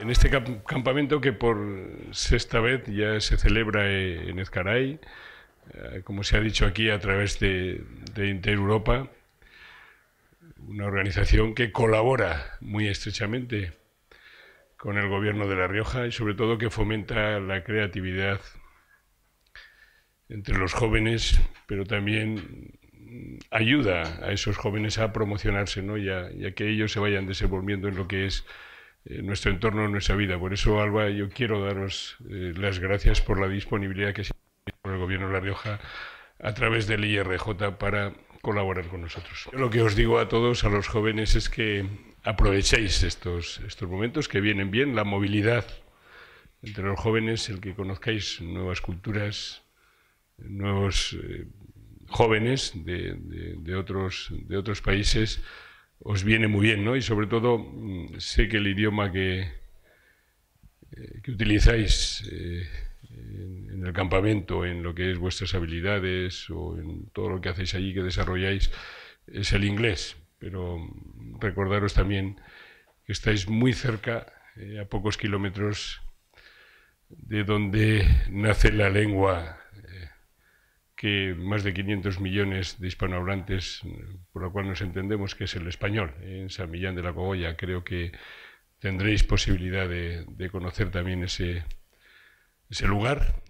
En este campamento que por sexta vez ya se celebra eh, en Ezcaray, eh, como se ha dicho aquí, a través de, de Europa, una organización que colabora muy estrechamente con el gobierno de La Rioja y sobre todo que fomenta la creatividad entre los jóvenes, pero también ayuda a esos jóvenes a promocionarse ¿no? y, a, que ellos se vayan desenvolviendo en lo que es eh, nuestro entorno, nuestra vida. Por eso, Alba, yo quiero daros eh, las gracias por la disponibilidad que se por el Gobierno de La Rioja a través del IRJ para colaborar con nosotros. lo que os digo a todos, a los jóvenes, es que aprovechéis estos, estos momentos que vienen bien, la movilidad entre los jóvenes, el que conozcáis nuevas culturas, nuevos... Eh, jóvenes de, otros, de otros países os viene muy bien, ¿no? Y sobre todo mm, sé que el idioma que, eh, utilizáis eh, en el campamento, en lo que es vuestras habilidades o en todo lo que hacéis allí, que desarrolláis, es el inglés. Pero mm, recordaros también que estáis muy cerca, eh, a pocos kilómetros, de donde nace la lengua que más de 500 millones de hispanohablantes, por lo cual nos entendemos que es el español. ¿eh? En San Millán de la Cogolla creo que tendréis posibilidad de, conocer también ese lugar